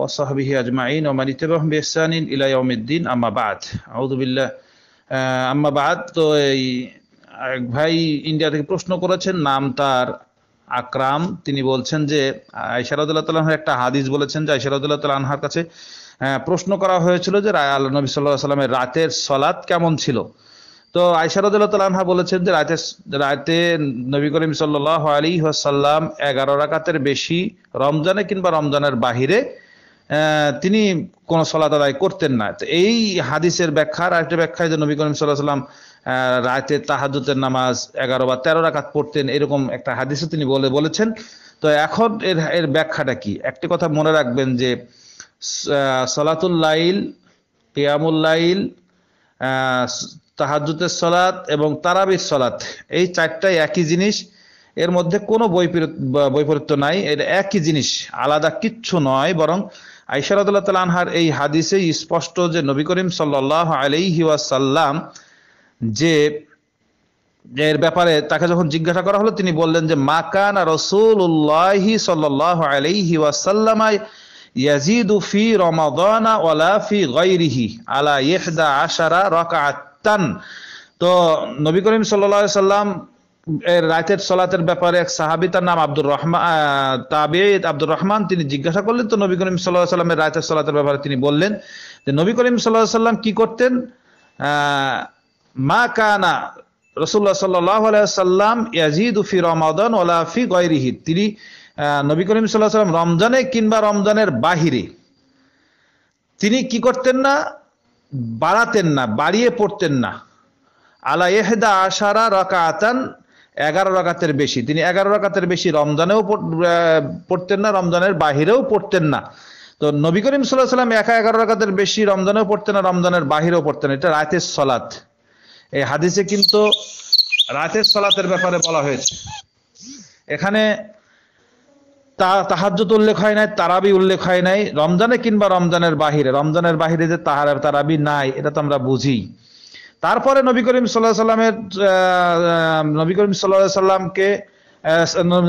وصحبه أجمعين ومن اتبعهم بإحسان إلى يوم الدين أما بعد أعوذ بالله أما بعد তো এই ভাই ইন্ডিয়া থেকে প্রশ্ন করেছেন নাম তার আকরাম তিনি বলছেন যে আইসারাদুল্লাহ তালাহার একটা হাদিস বলেছেন যে আইসারাদুল্লাহ তালাহার কাছে প্রশ্ন করা হয়েছিল যে আল্লাহ নবী সাল্লাহ সাল্লামের রাতের সলাৎ কেমন ছিল তো আইসারদুল্লাহ তালাহা বলেছেন যে রাতে রাতে নবী করিম সাল্লাহ আলী সাল্লাম এগারো রাকাতের বেশি রমজানে কিংবা রমজানের বাহিরে তিনি কোনো সলাত আদায় করতেন না তো এই হাদিসের ব্যাখ্যার আরেকটা ব্যাখ্যায় যে নবী করিম সাল্লাহ সাল্লাম রাতে তাহাদুতের নামাজ এগারো বা তেরো রাখাত পড়তেন এরকম একটা হাদিসও তিনি বলে বলেছেন তো এখন এর এর ব্যাখ্যাটা কি একটি কথা মনে রাখবেন যে সলাতুল্লাইল পেয়ামুল্লাইল তাহাজুতের সলাত এবং তারাবির সলাত এই চারটাই একই জিনিস এর মধ্যে কোনো বৈপরীত্য নাই এটা একই জিনিস আলাদা কিচ্ছু নয় বরং আইসারদুল্লাহ তাল আনহার এই হাদিসেই স্পষ্ট যে নবী করিম সাল্লাহ আলাইহি ওয়াসাল্লাম যে এর ব্যাপারে তাকে যখন জিজ্ঞাসা করা হলো তিনি বললেন যে মাকান রসুল উল্লাহি সাল্লাহ আলাইহি ওয়াসাল্লামাই ইয়াজিদু ফি রমাদানা ওয়ালা ফি গাইরিহি আলা ইহদা আশারা রকাআতান তো নবী করিম সাল্লাল্লাহু সাল্লাম রাতের সলাতের ব্যাপারে এক সাহাবি তার নাম আব্দুর রহমান তাবে আব্দুর রহমান তিনি জিজ্ঞাসা করলেন তো নবী করিম সাল্লাহ সাল্লামের রাতের সলাতের ব্যাপারে তিনি বললেন যে নবী করিম সাল্লাহ সাল্লাম কি করতেন মা কানা রসুল্লাহ সাল্লাহ সাল্লাম ইয়াজিদ উফি রমাদন ওলাফি গয়রিহি তিনি নবী করিম সাল্লাহ সাল্লাম রমজানে কিংবা রমজানের বাহিরে তিনি কি করতেন না বাড়াতেন না বাড়িয়ে পড়তেন না আলা এহদা আশারা রকাতান এগারো রাকাতের বেশি তিনি এগারো রাকাতের বেশি রমজানেও পড়তেন না রমজানের বাহিরেও পড়তেন না তো নবী করিম সাল্লাহ সাল্লাম একা এগারো রাকাতের বেশি রমজানেও পড়তেন না রমজানের বাহিরেও পড়তেন এটা রাতের সলাত এই হাদিসে কিন্তু রাতের সলাতের ব্যাপারে বলা হয়েছে এখানে তাহাজ্জত উল্লেখ হয় নাই তারাবি উল্লেখ হয় নাই রমজানে কিংবা রমজানের বাহিরে রমজানের বাহিরে যে তাহার তারাবি নাই এটা তো আমরা বুঝি তারপরে নবী করিম সাল্লাহ সাল্লামের নবী করিম সাল্লাহ সাল্লামকে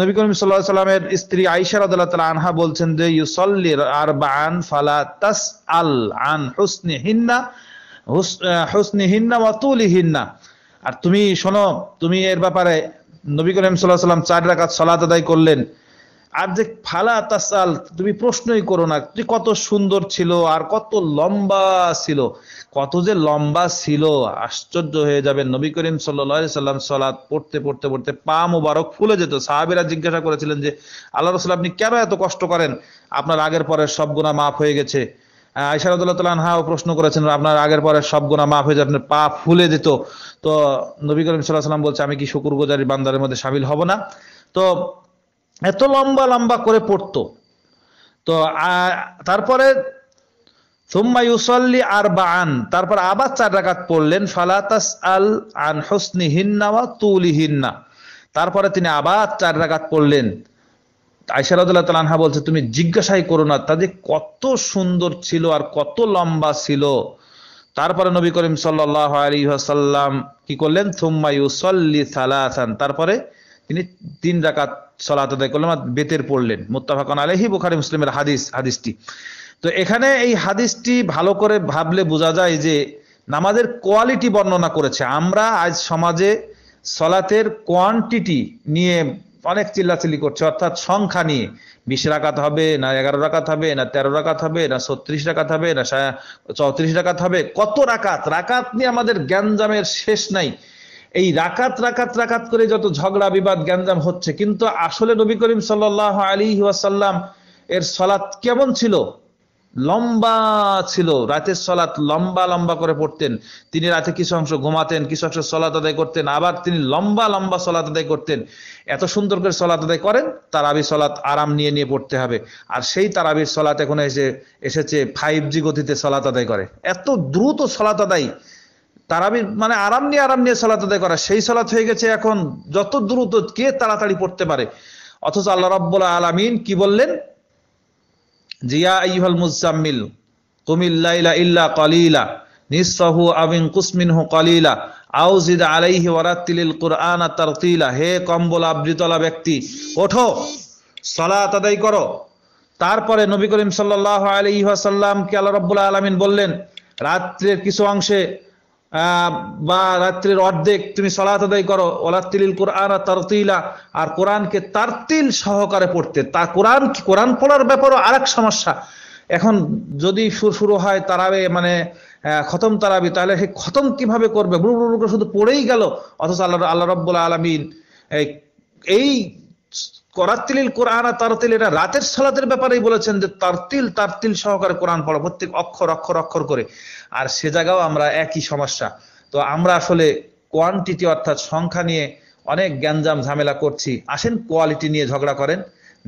নবী করিম সাল্লাহ সাল্লামের স্ত্রী আইসা রাদাল্লাহ তালা আনহা বলছেন যে ইউসল্লি আর বান ফালা তাস আল আন হুসনি হিন্না হুসনি হিন্না ওয়াতুলি হিন্না আর তুমি শোনো তুমি এর ব্যাপারে নবী করিম সাল্লাহ সাল্লাম চার রাকাত সলাত আদায় করলেন আর যে ফালা তাসাল তুমি প্রশ্নই করো না কত সুন্দর ছিল আর কত লম্বা ছিল কত যে লম্বা ছিল আশ্চর্য হয়ে যাবে নবী করিম সাল্লি সাল্লাম সালাদ পড়তে পড়তে পড়তে পা মোবারক ফুলে যেত সাহাবিরা জিজ্ঞাসা করেছিলেন যে আল্লাহ রসুল আপনি কেন এত কষ্ট করেন আপনার আগের পরের সব গুণা মাফ হয়ে গেছে আইসারদুল্লাহ তাল্লাহ হাও প্রশ্ন করেছেন আপনার আগের পরে সব গুণা মাফ হয়ে যাবে আপনার পা ফুলে যেত তো নবী করিম সাল্লাহ সাল্লাম বলছে আমি কি শুকুর গোজারি বান্দারের মধ্যে সামিল হব না তো এত লম্বা লম্বা করে পড়তো তো তারপরে সুম্মা ইউসল্লি আর বান তারপর আবার চার রাকাত পড়লেন ফালাতাস আল আন হসনিহিন্না বা তুলিহিন্না তারপরে তিনি আবার চার রাকাত পড়লেন আইসারদুল্লাহ তালানহা বলছে তুমি জিজ্ঞাসাই করো না তাদের কত সুন্দর ছিল আর কত লম্বা ছিল তারপরে নবী করিম সাল্লাহ আলী সাল্লাম কি করলেন সুম্মা ইউসল্লি সালাহান তারপরে তিনি তিন রাকাত সলাত আদায় করলেন বেতের পড়লেন মোত্তাফাকন আলহি বোখারি মুসলিমের হাদিস হাদিসটি তো এখানে এই হাদিসটি ভালো করে ভাবলে বোঝা যায় যে নামাজের কোয়ালিটি বর্ণনা করেছে আমরা আজ সমাজে সলাতের কোয়ান্টিটি নিয়ে অনেক চিল্লাচিল্লি করছে অর্থাৎ সংখ্যা নিয়ে বিশ রাকাত হবে না এগারো রাকাত হবে না তেরো রাকাত হবে না ছত্রিশ রাকাত হবে না চৌত্রিশ রাকাত হবে কত রাকাত রাকাত নিয়ে আমাদের জ্ঞানজামের শেষ নাই এই রাকাত রাকাত রাকাত করে যত ঝগড়া বিবাদ গ্যাঞ্জাম হচ্ছে কিন্তু আসলে নবী করিম সাল্লাহ আলী ওয়াসাল্লাম এর সলাত কেমন ছিল লম্বা ছিল রাতের সলাৎ লম্বা লম্বা করে পড়তেন তিনি রাতে কিছু অংশ ঘুমাতেন কিছু অংশ সলাৎ আদায় করতেন আবার তিনি লম্বা লম্বা সলাৎ আদায় করতেন এত সুন্দর করে সলাৎ আদায় করেন তার আবি সলাৎ আরাম নিয়ে নিয়ে পড়তে হবে আর সেই তার আবির সলাৎ এখন এসে এসেছে ফাইভ জি গতিতে সলাৎ আদায় করে এত দ্রুত সলাৎ আদায় তারাবি মানে আরাম নিয়ে আরাম নিয়ে সলাত আদায় করা সেই সলাত হয়ে গেছে এখন যত দ্রুত কে তাড়াতাড়ি পড়তে পারে অথচ আল্লাহ রাব্বুল আলামিন কি বললেন জিয়া আইহাল মুজাম্মিল কুমিল্লাইলা ইল্লা আবিন কুসমিনহু আউজিদ আলাইহি ওয়ারাত্তিলিল কুরআন তারতিলা হে কম্বল আবৃতলা ব্যক্তি ওঠো সলাত আদায় করো তারপরে নবী করিম সাল্লাল্লাহু আলাইহি ওয়াসাল্লামকে আল্লাহ রাব্বুল আলামিন বললেন রাত্রের কিছু অংশে বা রাত্রির অর্ধেক তুমি সলাত আদায় করো ওলাত্তিল কোরআন আর তারতিলা আর কোরআনকে তারতিল সহকারে পড়তে তা কোরআন কোরআন পড়ার ব্যাপারও আরেক সমস্যা এখন যদি শুরু শুরু হয় তারাবে মানে খতম তারাবি তাহলে সে খতম কিভাবে করবে শুধু পড়েই গেল অথচ আল্লাহ আল্লাহ রব্বুল আলমিন এই করাতিল কোরআন তারতিল এটা রাতের সালাতের ব্যাপারেই বলেছেন যে তারতিল তারতিল সহকারে কোরআন পড়া প্রত্যেক অক্ষর অক্ষর অক্ষর করে আর সে জায়গাও আমরা একই সমস্যা তো আমরা আসলে কোয়ান্টিটি অর্থাৎ সংখ্যা নিয়ে অনেক গ্যাঞ্জাম ঝামেলা করছি আসেন কোয়ালিটি নিয়ে ঝগড়া করেন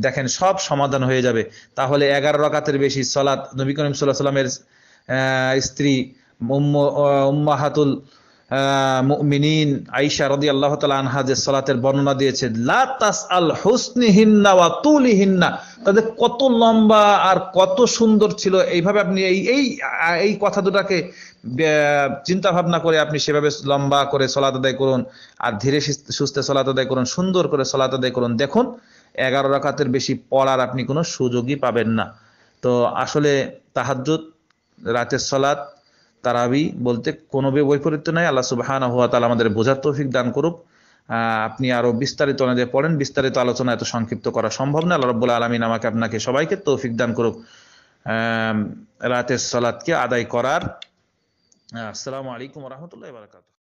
দেখেন সব সমাধান হয়ে যাবে তাহলে এগারো রকাতের বেশি সলাৎ নবী করিম সাল্লাহ সাল্লামের স্ত্রী উম্মাহাতুল মুমিনিন আইসা রদি আল্লাহ তালা আনহা যে সলাতের বর্ণনা দিয়েছে লাতাস আল হুসনি হিন্না ওয়া তুলি তাদের কত লম্বা আর কত সুন্দর ছিল এইভাবে আপনি এই এই এই কথা দুটাকে চিন্তা ভাবনা করে আপনি সেভাবে লম্বা করে সলাত আদায় করুন আর ধীরে সুস্থে সলাত আদায় করুন সুন্দর করে সলাত আদায় করুন দেখুন এগারো রাকাতের বেশি পড়ার আপনি কোনো সুযোগই পাবেন না তো আসলে তাহাজ্জুদ রাতের সলাত তারাবি বলতে কোনো বৈপরীত্য নাই আল্লাহ সুবাহান হুয়া তালা আমাদের বোঝার তৌফিক দান করুক আপনি আরও বিস্তারিত অনেকে পড়েন বিস্তারিত আলোচনা এত সংক্ষিপ্ত করা সম্ভব না আল্লাহ রব্বুল আলমিন আমাকে আপনাকে সবাইকে তৌফিক দান করুক রাতের সলাদকে আদায় করার আসসালামু আলাইকুম রহমতুল্লাহ বারকাত